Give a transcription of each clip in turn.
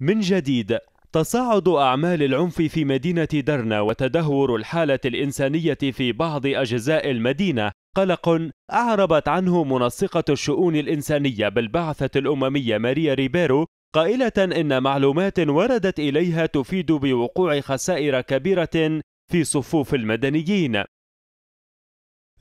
من جديد تصاعد أعمال العنف في مدينة درنا وتدهور الحالة الإنسانية في بعض أجزاء المدينة قلق أعربت عنه منسقة الشؤون الإنسانية بالبعثة الأممية ماريا ريبيرو قائلة إن معلومات وردت إليها تفيد بوقوع خسائر كبيرة في صفوف المدنيين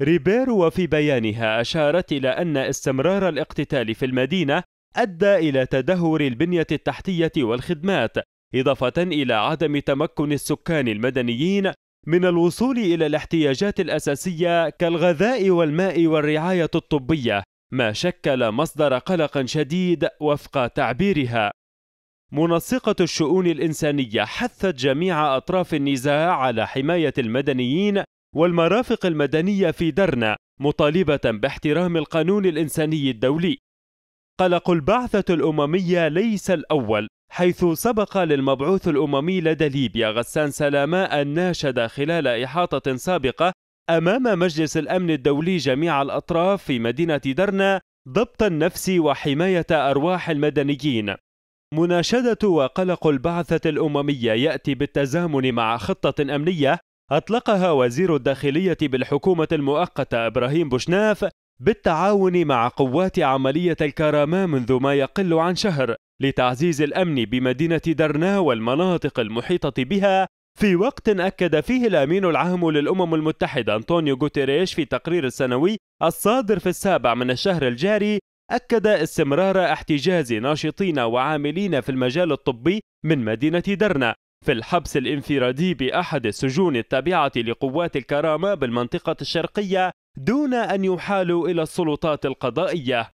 ريبيرو وفي بيانها أشارت إلى أن استمرار الاقتتال في المدينة أدى إلى تدهور البنية التحتية والخدمات إضافة إلى عدم تمكن السكان المدنيين من الوصول إلى الاحتياجات الأساسية كالغذاء والماء والرعاية الطبية ما شكل مصدر قلق شديد وفق تعبيرها منسقة الشؤون الإنسانية حثت جميع أطراف النزاع على حماية المدنيين والمرافق المدنية في درنا مطالبة باحترام القانون الإنساني الدولي قلق البعثة الأممية ليس الأول حيث سبق للمبعوث الأممي لدى ليبيا غسان سلامة أن ناشد خلال إحاطة سابقة أمام مجلس الأمن الدولي جميع الأطراف في مدينة درنا ضبط النفس وحماية أرواح المدنيين مناشدة وقلق البعثة الأممية يأتي بالتزامن مع خطة أمنية أطلقها وزير الداخلية بالحكومة المؤقتة إبراهيم بوشناف بالتعاون مع قوات عملية الكرامة منذ ما يقل عن شهر لتعزيز الأمن بمدينة درنا والمناطق المحيطة بها في وقت أكد فيه الأمين العام للأمم المتحدة أنطونيو غوتيريش في تقرير السنوي الصادر في السابع من الشهر الجاري أكد استمرار احتجاز ناشطين وعاملين في المجال الطبي من مدينة درنا في الحبس الانفرادي بأحد السجون التابعة لقوات الكرامة بالمنطقة الشرقية دون أن يحالوا إلى السلطات القضائية